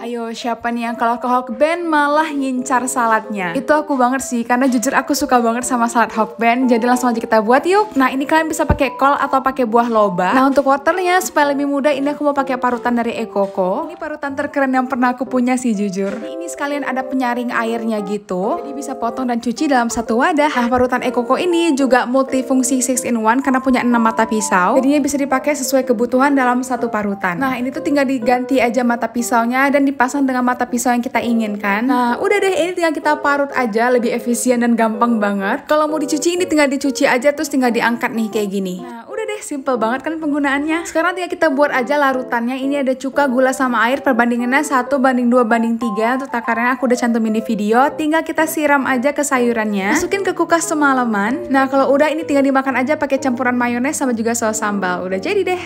Ayo siapa nih yang kalau ke Hawk Band malah ngincar saladnya Itu aku banget sih karena jujur aku suka banget sama salad Hawk Band Jadi langsung aja kita buat yuk Nah ini kalian bisa pakai kol atau pakai buah loba Nah untuk waternya supaya lebih mudah ini aku mau pakai parutan dari Ekoko Ini parutan terkeren yang pernah aku punya sih jujur Jadi ini sekalian ada penyaring airnya gitu Jadi bisa potong dan cuci dalam satu wadah Nah parutan Ekoko ini juga multifungsi 6 in 1 karena punya 6 mata pisau Jadinya bisa dipakai sesuai kebutuhan dalam satu parutan Nah ini tuh tinggal diganti aja mata pisaunya dan dipasang dengan mata pisau yang kita inginkan. Nah, udah deh ini tinggal kita parut aja, lebih efisien dan gampang banget. Kalau mau dicuci ini tinggal dicuci aja terus tinggal diangkat nih kayak gini. Nah, udah deh simple banget kan penggunaannya. Sekarang tinggal kita buat aja larutannya. Ini ada cuka, gula sama air perbandingannya 1 banding 2 banding 3. Untuk takarannya aku udah cantumin di video. Tinggal kita siram aja ke sayurannya. Masukin ke kulkas semalaman. Nah, kalau udah ini tinggal dimakan aja pakai campuran mayones sama juga saus sambal. Udah jadi deh.